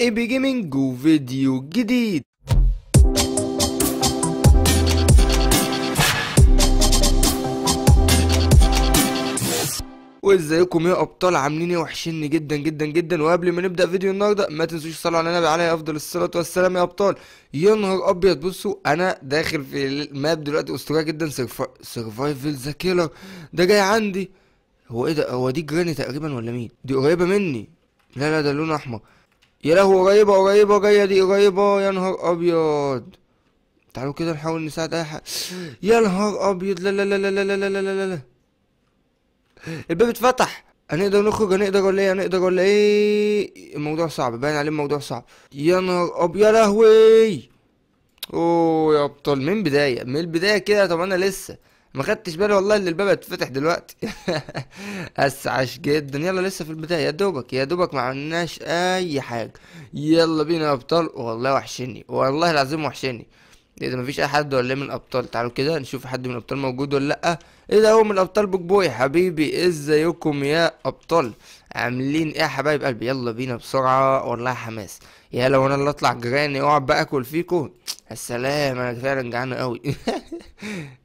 ايبي جيمنج وفيديو جديد وازيكم يا ابطال عاملين ايه وحشني جدا جدا جدا وقبل ما نبدا فيديو النهارده ما تنسوش تصلوا على النبي عليه افضل الصلاه والسلام يا ابطال يا نهار ابيض بصوا انا داخل في الماب دلوقتي اسطوره جدا سرفايفل ذا كيلر ده جاي عندي هو ايه ده هو دي جراني تقريبا ولا مين دي قريبه مني لا لا ده لون احمر يا غيبه قريبة قريبة جاية دي قريبة يا نهار أبيض تعالوا كده نحاول نساعد أي حد يا نهار أبيض لا لا لا لا لا لا لا لا لا الباب اتفتح هنقدر نخرج هنقدر ولا ايه هنقدر ولا ايه الموضوع صعب باين عليه الموضوع صعب يا نهار ابيض يا لهوي اوه يا ابطال من البدايه من البدايه كده طب انا لسه ما خدتش بالي والله ان الباب اتفتح دلوقتي اسعش جدا يلا لسه في البدايه يا دوبك يا دوبك ما عملناش اي حاجه يلا بينا يا ابطال والله وحشني والله العظيم وحشني اذا مفيش اي حد ولا من ابطال تعالوا كده نشوف حد من الابطال موجود ولا لا ايه هو من الابطال بوك بوي حبيبي ازيكم يا ابطال عاملين ايه يا حبايب قلبي يلا بينا بسرعه والله حماس يا لو انا اللي اطلع جراني اقعد بقى اكل فيكو السلام انا فعلا جعان قوي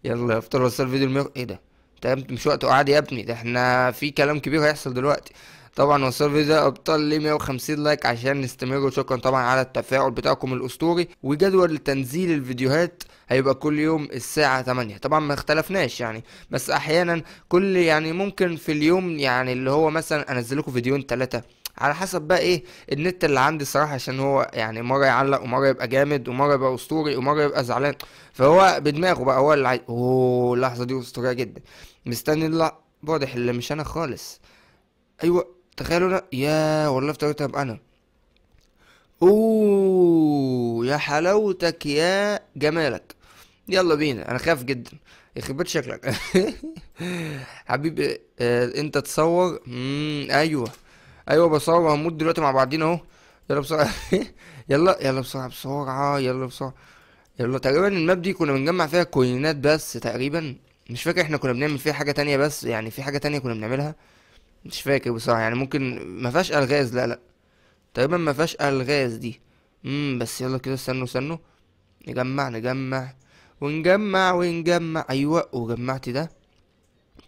يلا يا ابطال وصل الفيديو المير ايه ده انت مش وقت قعد يا ابني ده احنا في كلام كبير هيحصل دلوقتي طبعا الفيديو ده ابطال ل 150 لايك عشان نستمر وشكرا طبعا على التفاعل بتاعكم الاسطوري وجدول تنزيل الفيديوهات هيبقى كل يوم الساعة 8 طبعا ما اختلفناش يعني بس احيانا كل يعني ممكن في اليوم يعني اللي هو مثلا انزل لكم فيديوهين ثلاثة على حسب بقى ايه النت اللي عندي الصراحه عشان هو يعني مره يعلق ومره يبقى جامد ومره يبقى اسطوري ومره يبقى زعلان فهو بدماغه بقى هو اللي عايز اوه اللحظه دي اسطوريه جدا مستني لا واضح اللي مش انا خالص ايوه تخيلوا انا يا والله افتكرت ابقى انا اوه يا حلاوتك يا جمالك يلا بينا انا خايف جدا يخرب شكلك حبيبي آه انت تصور مم. ايوه ايوه بصور هنموت دلوقتي مع بعضينا اهو يلا بسرعه يلا يلا بسرعه بسرعه يلا بسرعه يلا تقريبا الماب دي كنا بنجمع فيها كوينات بس تقريبا مش فاكر احنا كنا بنعمل فيها حاجه تانية بس يعني في حاجه تانية كنا بنعملها مش فاكر بصراحه يعني ممكن ما فيهاش الغاز لا لا تقريبا ما فيهاش الغاز دي امم بس يلا كده استنوا استنوا نجمع نجمع ونجمع ونجمع ايوه وجمعت ده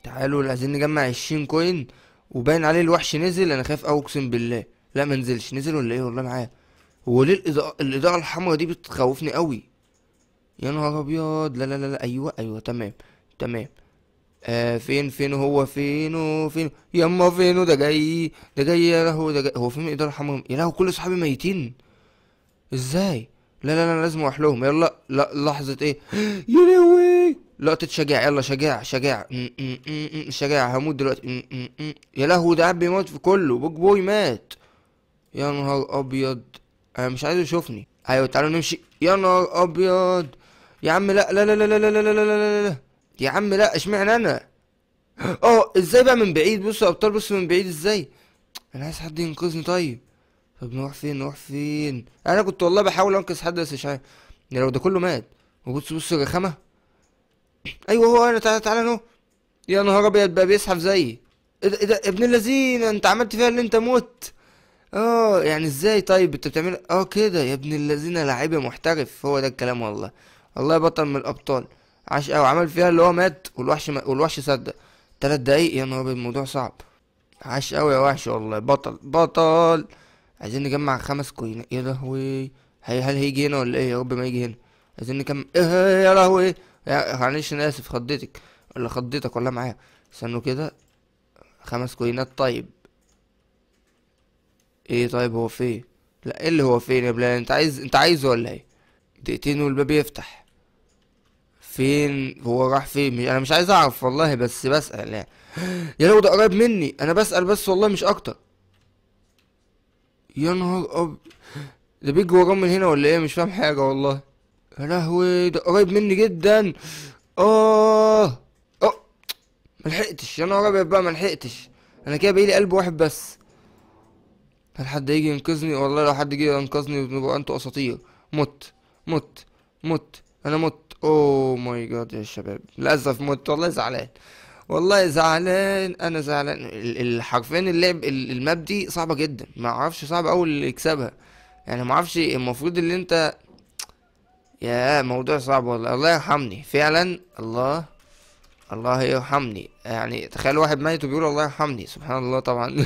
تعالوا عايزين نجمع عشرين كوين وباين عليه الوحش نزل انا خايف اقسم بالله لا ما نزلش نزل ولا ايه والله معاه هو ليه الاضاءه الاضاءه الحمراء دي بتخوفني قوي يا نهار ابيض لا لا لا ايوه ايوه تمام تمام آه فين فين هو فينه فين يما فينه ده جاي ده جاي يا لهو ده جاي هو فين يقدر يرحمهم يا لهو كل صحابي ميتين ازاي لا لا لا لازم اروح لهم يلا لا لحظه ايه يا لهوي لقطه شجاع يلا شجاع شجاع شجاع هموت دلوقتي يا لهو ده قاعد بيموت في كله بوك بوي مات يا نهار ابيض انا مش عايز يشوفني ايوه تعالوا نمشي يا نهار ابيض يا عم لا لا لا لا لا لا لا لا لا, لا. يا عم لا اشمعنى انا اه ازاي بقى من بعيد بصوا يا ابطال بصوا من بعيد ازاي انا عايز حد ينقذني طيب طب نروح فين نروح فين انا كنت والله بحاول انقذ حد بس مش عارف لو ده كله مات وبص بص الرخامه ايوه هو انا تعالى تعالى اهو يا نهار ابيض بقى بيسحب زيي ايه ده إيه ابن اللذين انت عملت فيها اللي انت موت اه يعني ازاي طيب انت بتعمل اه كده يا ابن اللذين لعيب محترف هو ده الكلام والله الله بطل من الابطال عاش او عمل فيها اللي هو مات والوحش ما... والوحش صدق تلات دقايق يا نهار الموضوع صعب عاش قوي يا وحش والله بطل بطل عايزين نجمع خمس كوين يا لهوي هي هل هيجي هنا ولا ايه يا رب ما يجي هنا عايزين نكمل ايه, إيه،, إيه، يا لهوي معلش انا اسف خضيتك ولا خضيتك ولا معايا استنوا كده خمس كوينات طيب ايه طيب هو فين لا ايه اللي هو فين يا بلال انت عايز انت عايزه ولا ايه دقيقتين والباب يفتح فين هو راح فين انا مش عايز اعرف والله بس بسأل يعني يا لو ده قريب مني انا بسأل بس والله مش اكتر يا نهار اب ده بيجي وراه من هنا ولا ايه مش فاهم حاجه والله يا لهوي ده قريب مني جدا اه اه ملحقتش يا نهار ابيض بقى ملحقتش انا كده بقيلي قلب واحد بس هل حد يجي ينقذني والله لو حد جه ينقذني نبقى انتوا اساطير مت مت مت انا مت اوه ماي جاد يا شباب للاسف مت والله زعلان والله زعلان انا زعلان الحرفين اللعب الماب دي صعبه جدا ما اعرفش صعب قوي اللي يكسبها يعني ما اعرفش المفروض اللي انت يا موضوع صعب والله الله يرحمني فعلا الله الله يرحمني يعني تخيل واحد ميت وبيقول الله يرحمني سبحان الله طبعا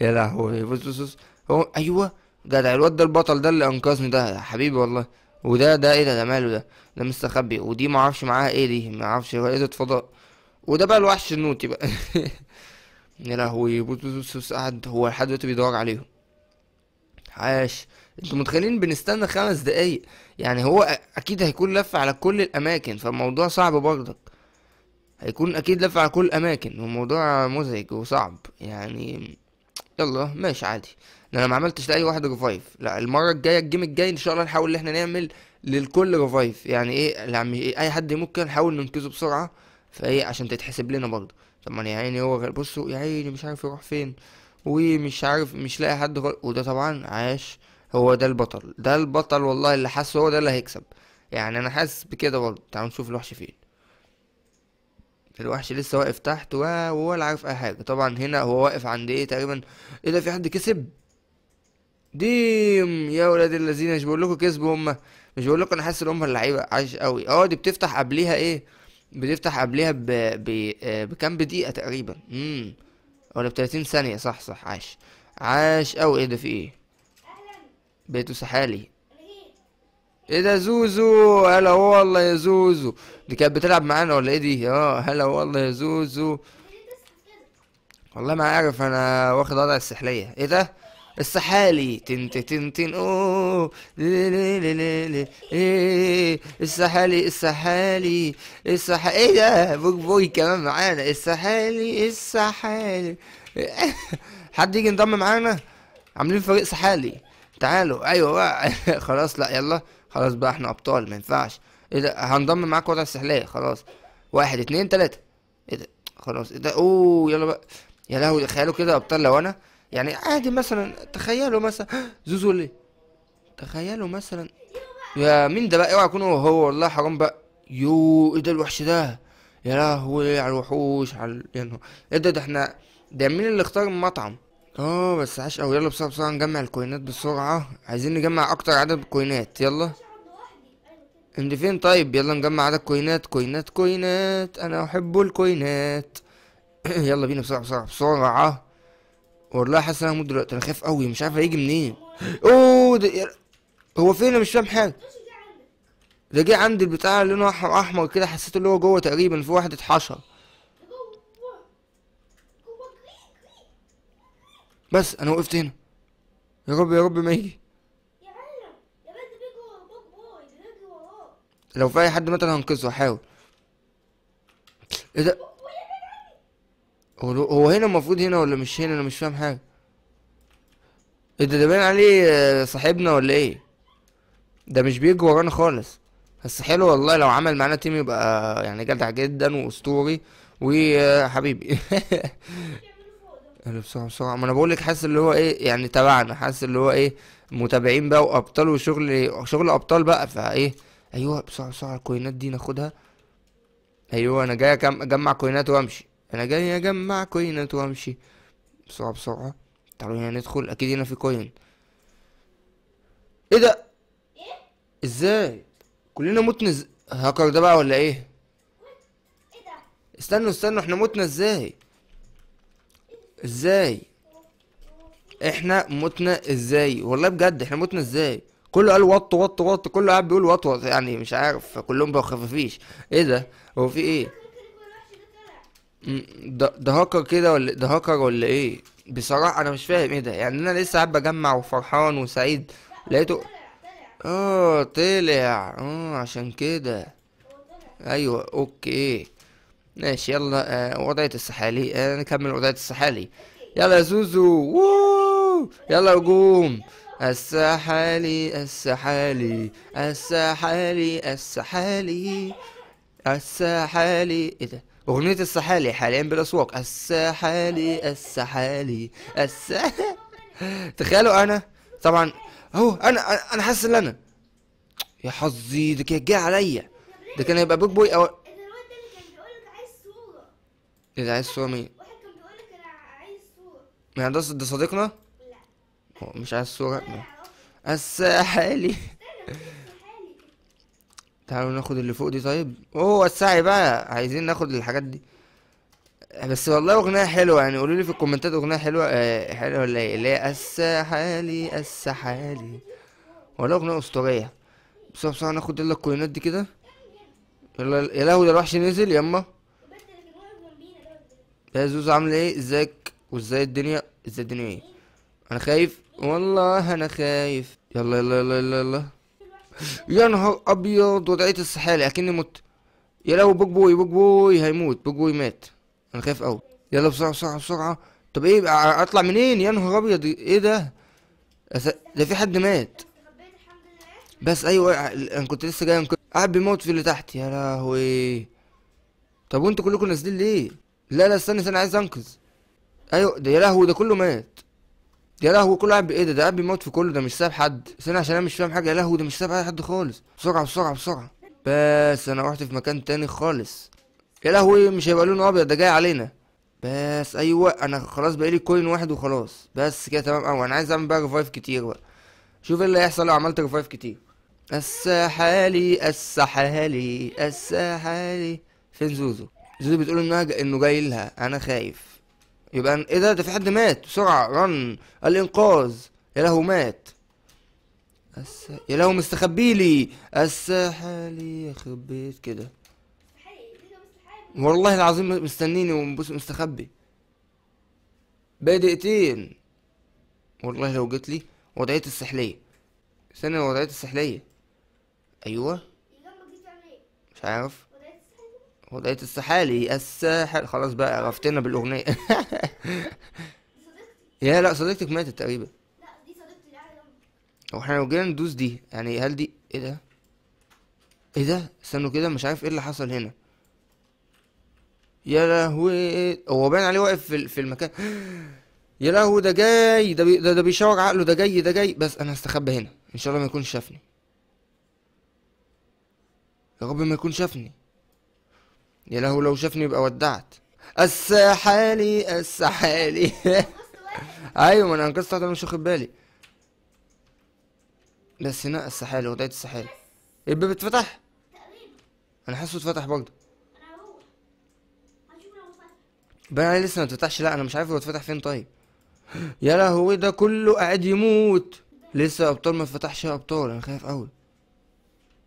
يا لهوي بص بص بص هو ايوه جدع الواد ده البطل ده اللي انقذني ده حبيبي والله وده ده ايه ده ده ماله ده ده مستخبي ودي معرفش معاها ايه دي معرفش إيه ده فضاء وده بقى الوحش النوتي بقى يا لهوي بوتوسوس قاعد هو لحد دلوقتي بيدور عليهم عاش انتوا متخيلين بنستنى خمس دقايق يعني هو اكيد هيكون لف على كل الاماكن فالموضوع صعب برضك هيكون اكيد لف على كل الاماكن والموضوع مزعج وصعب يعني يلا ماشي عادي ان انا ما عملتش لاي واحد ريفايف لا المره الجايه الجيم الجاي ان شاء الله نحاول ان احنا نعمل للكل ريفايف يعني ايه, إيه، اي حد ممكن نحاول ننقذه بسرعه فايه عشان تتحسب لنا برضه طب ما يا عيني هو بصوا يا عيني مش عارف يروح فين ومش عارف مش لاقي حد غل... وده طبعا عاش هو ده البطل ده البطل والله اللي حاسه هو ده اللي هيكسب يعني انا حاسس بكده برضه تعالوا نشوف الوحش فين الوحش لسه واقف تحت ولا عارف اي حاجه طبعا هنا هو واقف عند ايه تقريبا ايه ده في حد كسب ديم يا ولاد الذين مش بقول لكم كسبوا هم مش بقول لكم انا حاسس ان هم اللعيبه عايش قوي اه دي بتفتح قبليها ايه بتفتح قبليها ب... ب... آه، بكام دقيقه تقريبا امم ولا ب 30 ثانيه صح صح عاش عاش قوي ايه ده في ايه بيته سحالي ايه ده زوزو هلا والله يا زوزو دي كانت بتلعب معانا ولا ايه دي اه هلا والله يا زوزو والله ما عارف انا واخد وضع السحليه ايه ده السحالي تن تن تن اوه إيه، السحالي السحالي السحالي ايه ده بوك بوي كمان معانا السحالي السحالي حد يجي ينضم معانا عاملين فريق سحالي تعالوا ايوه بقى خلاص لا يلا خلاص بقى احنا ابطال ما ينفعش ايه ده هنضم معاك وضع السحلية خلاص واحد اتنين تلاتة ايه ده خلاص ايه ده اوه يلا بقى يا لهوي تخيلوا كده ابطال لو انا يعني عادي مثلا تخيلوا مثلا زوزو ليه تخيلوا مثلا يا مين ده بقى اوعى يكون هو والله حرام بقى يو ايه ده الوحش ده يا لهوي على الوحوش على ايه ده ده احنا ده مين اللي اختار المطعم اه بس عاش او يلا بسرعه بسرعه نجمع الكوينات بسرعه عايزين نجمع اكتر عدد كوينات يلا انت فين طيب يلا نجمع عدد كوينات كوينات كوينات انا احب الكوينات يلا بينا بسرعه بسرعه بسرعه والله حاسس ان انا هموت دلوقتي انا خايف قوي مش عارف هيجي منين اوه ده هو فين انا مش فاهم حاجه ده جه عند البتاع اللي لونه احمر احمر كده حسيت اللي هو جوه تقريبا في واحد اتحشر بس انا وقفت هنا يا رب يا رب ما يجي لو في اي حد مثلا انا هنقذه هحاول ايه ده هو هنا المفروض هنا ولا مش هنا انا مش فاهم حاجه ايه ده باين عليه آه، صاحبنا ولا ايه ده مش بيجي ورانا خالص بس حلو والله لو عمل معانا تيم يبقى آه، يعني جدع جدا واسطوري وحبيبي آه، بسرعه بسرعه ما انا بقول لك حاسس اللي هو ايه يعني تبعنا حاسس اللي هو ايه متابعين بقى وابطال وشغل شغل ابطال بقى فايه ايوه بسرعه بسرعه الكوينات دي ناخدها ايوه انا جاي اجمع كوينات وامشي انا جاي اجمع كوينات وامشي بسرعه بسرعه تعالوا هنا ندخل اكيد هنا في كوين ايه ده ايه ازاي كلنا متنا ز... هاكر ده بقى ولا ايه استنوا استنوا احنا متنا ازاي ازاي احنا متنا ازاي والله بجد احنا متنا ازاي كله قال وط وط وط كله قاعد بيقول وط وط يعني مش عارف كلهم بقوا خفافيش ايه ده هو في ايه ده ده هاكر كده ولا ده هاكر ولا ايه بصراحه انا مش فاهم ايه ده يعني انا لسه قاعد بجمع وفرحان وسعيد لقيته اه طلع اه عشان كده ايوه اوكي ماشي يلا آه وضعية السحالي آه نكمل وضعية السحالي يلا يا زوزو ووو يلا هجوم السحالي السحالي السحالي السحالي السحالي ايه ده أغنية السحالي حاليا بالأسواق السحالي السحالي السحالي تخيلوا أنا طبعا أهو أنا أنا, حاسس إن أنا يا حظي ده كان جاي عليا ده كان هيبقى بيج بوي أو الواد كان بيقول لك عايز صورة ايه ده عايز صورة مين؟ واحد كان بيقول لك انا عايز صورة يعني ده ده صديقنا؟ لا هو مش عايز صورة السحالي تعالوا ناخد اللي فوق دي طيب اوه وسعي بقى عايزين ناخد الحاجات دي بس والله اغنيه حلوه يعني قولوا لي في الكومنتات اغنيه حلوه آه حلوه ولا ايه اللي هي السحالي السحالي ولا اغنيه اسطوريه بس بصراحه ناخد يلا الكوينات دي كده يلا يا لهوي ده الوحش نزل ياما يا زوز عامل ايه ازيك وازاي الدنيا ازاي الدنيا ايه انا خايف والله انا خايف يلا يلا يلا يلا, يلا. يا نهار ابيض وضعيه السحاله اكني مت يا لو بوج بوي بوج بوي هيموت بوج بوي مات انا خايف قوي يلا بسرعه بسرعه بسرعه طب ايه اطلع منين يا نهار ابيض ايه ده ده في حد مات بس ايوه انا كنت لسه جاي قاعد بيموت في اللي تحت يا لهوي طب وانتوا كلكم نازلين ليه لا لا استنى انا عايز انقذ ايوه ده يا لهوي ده كله مات يا لهوي كل قاعد بايه ده ده قاعد بيموت في كله ده مش ساب حد استنى عشان انا مش فاهم حاجه يا لهوي ده مش ساب حد خالص بسرعه بسرعه بسرعه بس انا رحت في مكان تاني خالص يا لهوي مش هيبقى لونه ابيض ده جاي علينا بس ايوه انا خلاص بقالي كوين واحد وخلاص بس كده تمام اوي انا عايز اعمل بقى ريفايف كتير بقى شوف ايه اللي هيحصل لو عملت ريفايف كتير السحالي السحالي السحالي فين زوزو زوزو بتقول انها انه جاي لها انا خايف يبقى ايه ده ده في حد مات بسرعه رن الانقاذ يا له مات أس... يا له مستخبي لي السحالي خبيت كده والله العظيم مستنيني ومبوس مستخبي باقي والله لو جت لي وضعيه السحليه استنى وضعيه السحليه ايوه إيه؟ مش عارف وضعية السحالي الساحل خلاص بقى عرفتنا بالاغنيه يا لا صديقتك ماتت تقريبا لا دي صديقتي العالم هو احنا لو جينا ندوس دي يعني هل دي ايه ده ايه ده استنوا كده مش عارف ايه اللي حصل هنا يا لهوي هو باين عليه واقف في, في المكان يا لهوي ده جاي ده ده, ده بيشاور عقله ده جاي ده جاي بس انا هستخبى هنا ان شاء الله ما يكونش شافني يا رب ما يكون شافني يا له لو شافني يبقى ودعت السحالي السحالي ايوه انا انقذت واحده مش واخد بالي بس هنا السحالي وضعت السحالي ايه الباب اتفتح انا حاسه اتفتح برضه بان عليه لسه ما اتفتحش لا انا مش عارف هو اتفتح فين طيب يا لهوي ده كله قاعد يموت لسه ابطال ما اتفتحش يا ابطال انا خايف قوي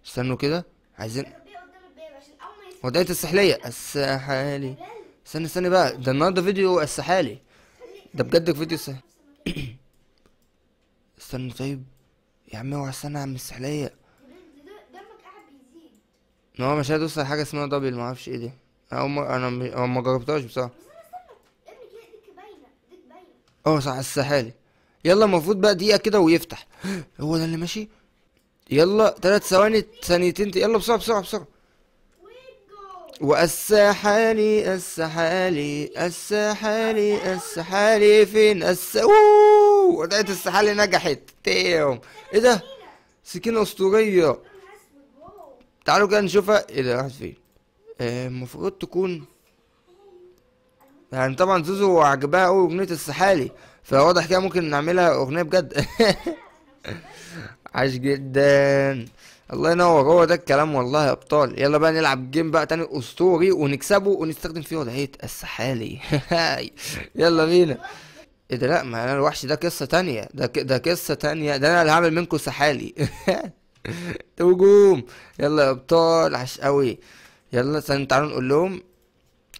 استنوا كده عايزين وضعية السحلية السحالي استنى استنى بقى ده النهارده فيديو السحالي ده بجد فيديو سحالي استنى طيب يا عم اوعى استنى يا عم السحلية ما هو مش هدوس على حاجة اسمها دبل معرفش ايه دي اول مرة انا ما جربتهاش بصراحة اه صح السحالي يلا المفروض بقى دقيقة كده ويفتح هو ده اللي ماشي يلا تلات ثواني ثانيتين يلا بسرعة بسرعة بسرعة والسحالي السحالي السحالي السحالي فين الس اوه وضعت السحالي نجحت تيم ايه ده سكينة اسطورية تعالوا كده نشوفها ايه ده راحت فين آه، المفروض آه تكون يعني طبعا زوزو عجبها قوي اغنية السحالي فواضح كده ممكن نعملها اغنية بجد عاش جدا الله ينور هو ده الكلام والله يا ابطال يلا بقى نلعب جيم بقى تاني اسطوري ونكسبه ونستخدم فيه وضعيه السحالي يلا بينا ايه ده لا ما انا الوحش ده قصه تانية ده ك... ده قصه تانية ده انا اللي هعمل منكم سحالي هجوم يلا يا ابطال عش قوي يلا تعالوا نقول لهم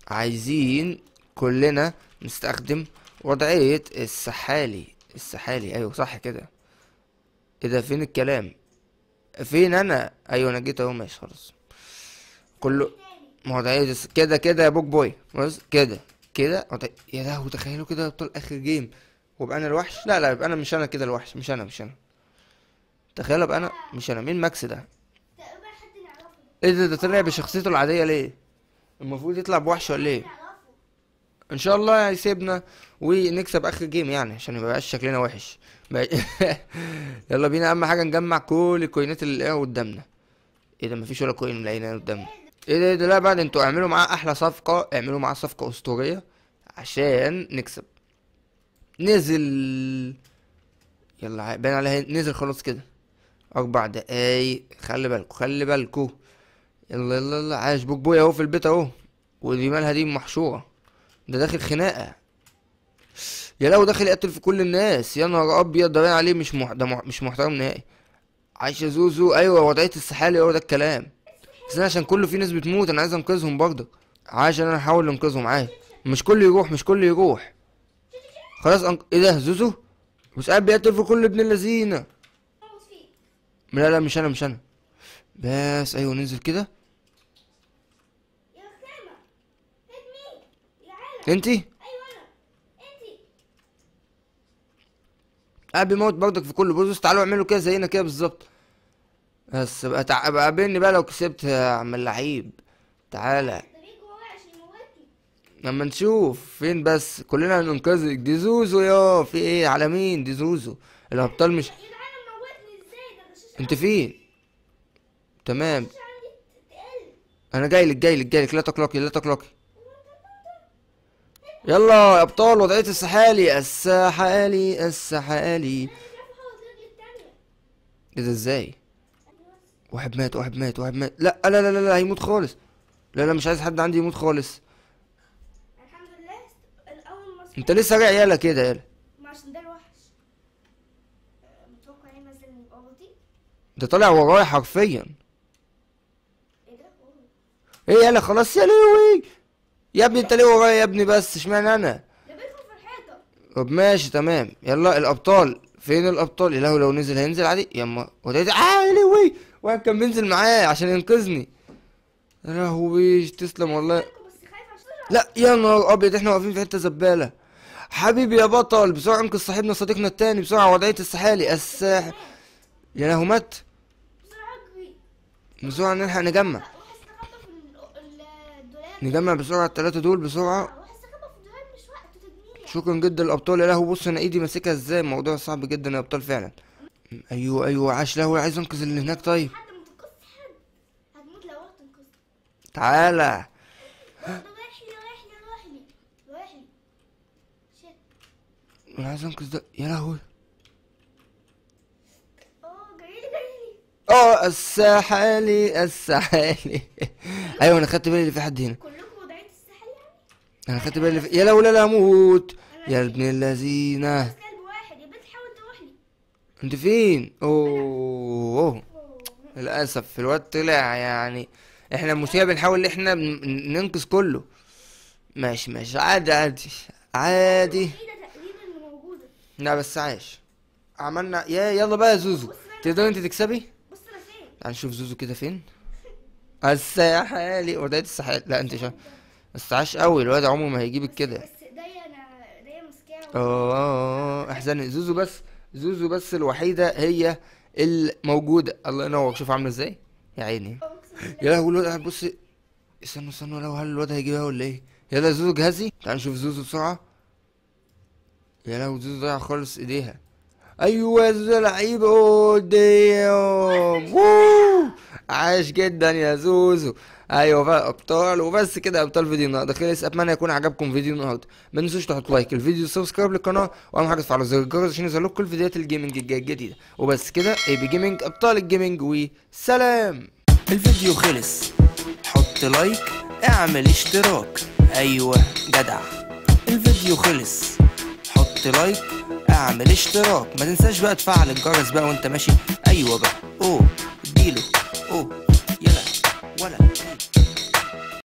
عايزين كلنا نستخدم وضعيه السحالي السحالي ايوه صح كده ايه ده فين الكلام فين انا ايوه انا جيت اهو ماشي خلاص كله ما هو ده إيه كده كده يا بوك بوي بص كده كده يا لهوي تخيلوا كده ابطال اخر جيم وابقى انا الوحش لا لا يبقى انا مش انا كده الوحش مش انا مش انا تخيل ابقى انا مش انا مين ماكس ده ايه ده ده طلع بشخصيته العاديه ليه المفروض يطلع بوحش ولا ايه ان شاء الله يسيبنا ونكسب اخر جيم يعني عشان ما يبقاش شكلنا وحش يلا بينا اهم حاجه نجمع كل الكوينات اللي لقيناها قدامنا ايه ده مفيش ولا كوين لقيناه قدامنا ايه ده, إيه ده لا بعد انتوا اعملوا معاه احلى صفقه اعملوا معاه صفقه اسطوريه عشان نكسب نزل يلا باين عليها نزل خلاص كده اربع دقايق خلي بالكوا خلي بالكوا يلا يلا يلا عايش بوك بويا اهو في البيت اهو ودي مالها دي محشوره ده داخل خناقه يا لو داخل يقتل في كل الناس يا نهار ابيض ده باين عليه مش مح... ده مح... مش محترم نهائي عايشه زوزو ايوه وضعيه السحالي هو ده الكلام بس انا عشان كله في ناس بتموت انا عايز انقذهم برضك عايش انا احاول انقذهم عادي مش كله يروح مش كله يروح خلاص أنق... ايه ده زوزو بس قاعد بيقتل في كل ابن اللذينه لا لا مش انا مش انا بس ايوه ننزل كده انتي ايوه انا انتي ابي بيموت برضك في كل بوزوس تعالوا اعملوا كده زينا كده بالظبط بس بقى تع... بقى قابلني بقى لو كسبت يا عم اللعيب تعالى لما نشوف فين بس كلنا هننقذك دي زوزو يا في ايه على مين دي زوزو الابطال مش انت فين تمام انا جاي لك جاي لك جاي لك لا تقلقي لا تقلقي يلا يا ابطال وضعيه السحالي السحالي السحالي ايه ده ازاي واحد مات واحد مات واحد مات لا لا لا لا, لا هيموت خالص لا لا مش عايز حد عندي يموت خالص الحمد لله الاول مصر انت لسه راجع يالا كده يالا ما عشان ده الوحش متوقع ده طالع ورايا حرفيا ايه يالا إيه، خلاص يا لوي يا ابني انت ليه ورايا يا ابني بس اشمعنى انا دبيتهم في الحيطه طب ماشي تمام يلا الابطال فين الابطال يا لهوي لو نزل هينزل عادي يما وتعدي اه يا لهوي واحد كان بينزل معايا عشان ينقذني يا لهوي تسلم والله لا يا نهار ابيض احنا واقفين في حته زباله حبيبي يا بطل بسرعه انقذ صاحبنا صديقنا التاني بسرعه وضعيه السحالي الساح يا لهو مات بسرعه نلحق نجمع نجمع بسرعه التلاته دول بسرعه شكرا جدا الابطال يا لهوي بص انا ايدي ماسكها ازاي الموضوع صعب جدا يا ابطال فعلا ايوه ايوه عاش لهوي عايز انقذ اللي هناك طيب تعالى انا عايز انقذ ده يا لهوي اه, آه، السحالي السحالي ايوه انا خدت بالي اللي في حد هنا كلكم وضعيه الساحل يعني انا خدت بالي في... يا لولا لا اموت يا ابن الذين انت انت فين اوه, للاسف للاسف الواد طلع يعني احنا المشكله بنحاول ان احنا ننقذ كله ماشي ماشي عادي عادي عادي لا بس عايش عملنا يا يلا بقى يا زوزو تقدر انت تكسبي بص انا فين هنشوف زوزو كده فين الساحلي وردية الساحلي لا انت شا... استعاش قوي الواد عمره ما هيجيب الكده بس ايديا انا ايديا مسكيه اه, آه،, آه،, آه. احزن زوزو بس زوزو بس الوحيده هي الموجوده الله ينور شوف عامله ازاي يا عيني يا لهوي الواد قاعد بص استنوا استنوا لو هل الواد هيجيبها ولا ايه يلا زوزو جهزي تعال نشوف زوزو بسرعه يا لهوي زوزو ضيع خالص ايديها ايوه زوزو لعيب اوديو عاش جدا يا زوزو ايوه بقى ابطال وبس كده ابطال فيديو النهارده خلص اتمنى يكون عجبكم فيديو النهارده ما تنسوش تحطوا لايك الفيديو سبسكرايب للقناه واهم حاجه تفعلوا زر الجرس عشان يظهر كل فيديوهات الجيمنج الجديده وبس كده اي بي جيمنج ابطال الجيمنج وسلام الفيديو خلص حط لايك اعمل اشتراك ايوه جدع الفيديو خلص حط لايك اعمل اشتراك ما تنساش بقى تفعل الجرس بقى وانت ماشي ايوه بقى اوه اديله Oh, yeah, voilà.